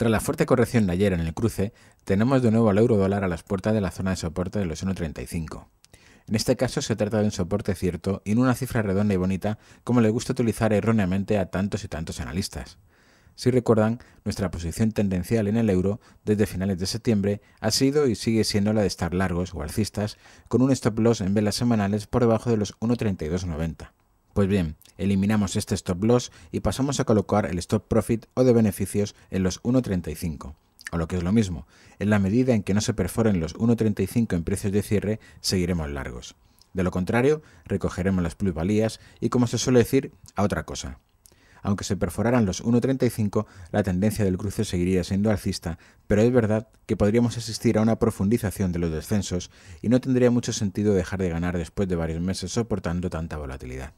Tras la fuerte corrección de ayer en el cruce, tenemos de nuevo al euro dólar a las puertas de la zona de soporte de los 1.35. En este caso se trata de un soporte cierto y no una cifra redonda y bonita como le gusta utilizar erróneamente a tantos y tantos analistas. Si recuerdan, nuestra posición tendencial en el euro desde finales de septiembre ha sido y sigue siendo la de estar largos o alcistas, con un stop loss en velas semanales por debajo de los 1.3290. Pues bien, eliminamos este stop loss y pasamos a colocar el stop profit o de beneficios en los 1.35, o lo que es lo mismo, en la medida en que no se perforen los 1.35 en precios de cierre, seguiremos largos. De lo contrario, recogeremos las plusvalías y, como se suele decir, a otra cosa. Aunque se perforaran los 1.35, la tendencia del cruce seguiría siendo alcista, pero es verdad que podríamos asistir a una profundización de los descensos y no tendría mucho sentido dejar de ganar después de varios meses soportando tanta volatilidad.